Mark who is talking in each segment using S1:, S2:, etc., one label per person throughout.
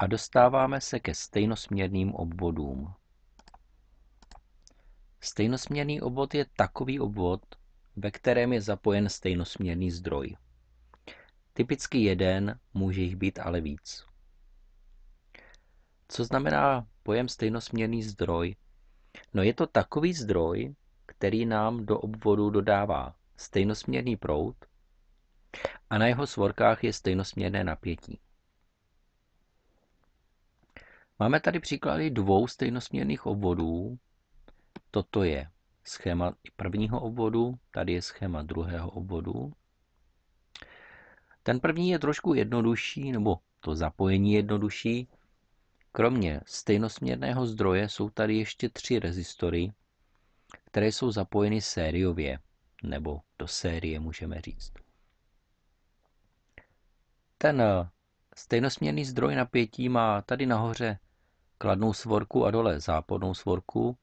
S1: a dostáváme se ke stejnosměrným obvodům. Stejnosměrný obvod je takový obvod, ve kterém je zapojen stejnosměrný zdroj. Typicky jeden, může jich být ale víc. Co znamená pojem stejnosměrný zdroj? No je to takový zdroj, který nám do obvodu dodává stejnosměrný proud a na jeho svorkách je stejnosměrné napětí. Máme tady příklady dvou stejnosměrných obvodů. Toto je schéma prvního obvodu, tady je schéma druhého obvodu. Ten první je trošku jednodušší, nebo to zapojení jednodušší. Kromě stejnosměrného zdroje jsou tady ještě tři rezistory, které jsou zapojeny sériově, nebo do série můžeme říct. Ten eh, stejnosměrný zdroj napětí má tady nahoře kladnou svorku a dole zápornou svorku.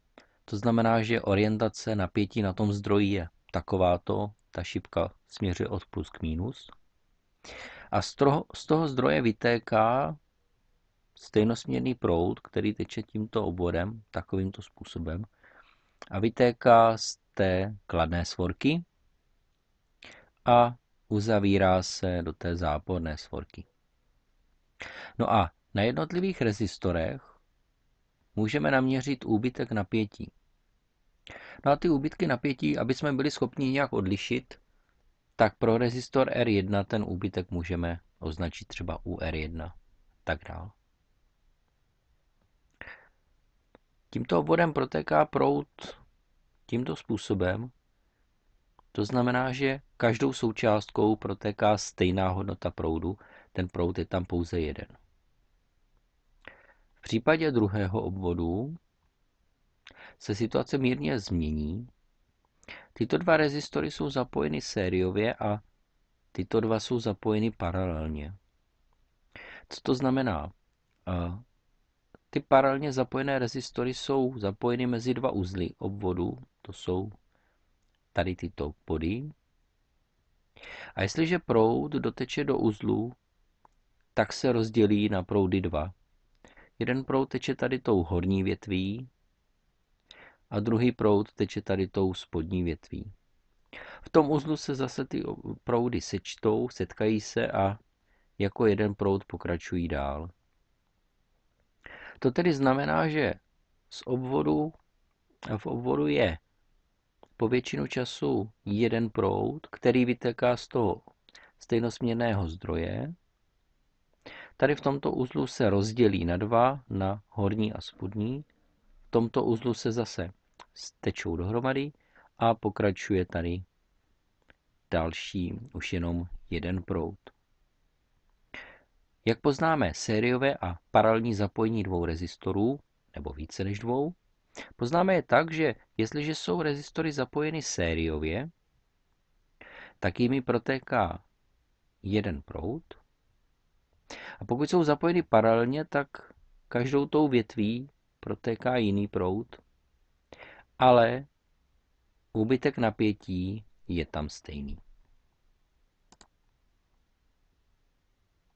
S1: To znamená, že orientace napětí na tom zdroji je takováto, ta šipka směřuje od plus k mínus. A z toho, z toho zdroje vytéká stejnosměrný proud, který teče tímto oborem, takovýmto způsobem, a vytéká z té kladné svorky a uzavírá se do té záporné svorky. No a na jednotlivých rezistorech můžeme naměřit úbytek napětí. No a ty úbytky napětí, aby jsme byli schopni nějak odlišit, tak pro rezistor R1 ten úbytek můžeme označit třeba u R1 tak dál. Tímto obvodem protéká prout tímto způsobem. To znamená, že každou součástkou protéká stejná hodnota proudu, ten proud je tam pouze jeden případě druhého obvodu se situace mírně změní. Tyto dva rezistory jsou zapojeny sériově a tyto dva jsou zapojeny paralelně. Co to znamená? Ty paralelně zapojené rezistory jsou zapojeny mezi dva uzly obvodu, to jsou tady tyto body. A jestliže proud doteče do uzlu, tak se rozdělí na proudy 2. Jeden proud teče tady tou horní větví a druhý proud teče tady tou spodní větví. V tom uzlu se zase ty proudy sečtou, setkají se a jako jeden proud pokračují dál. To tedy znamená, že z obvodu, v obvodu je po většinu času jeden proud, který vyteká z toho stejnosměrného zdroje Tady v tomto uzlu se rozdělí na dva, na horní a spodní. V tomto uzlu se zase stečou dohromady a pokračuje tady další, už jenom jeden proud. Jak poznáme sériové a paralelní zapojení dvou rezistorů, nebo více než dvou, poznáme je tak, že jestliže jsou rezistory zapojeny sériově, tak jimi protéká jeden proud, a pokud jsou zapojeny paralelně, tak každou tou větví protéká jiný proud, ale úbytek napětí je tam stejný.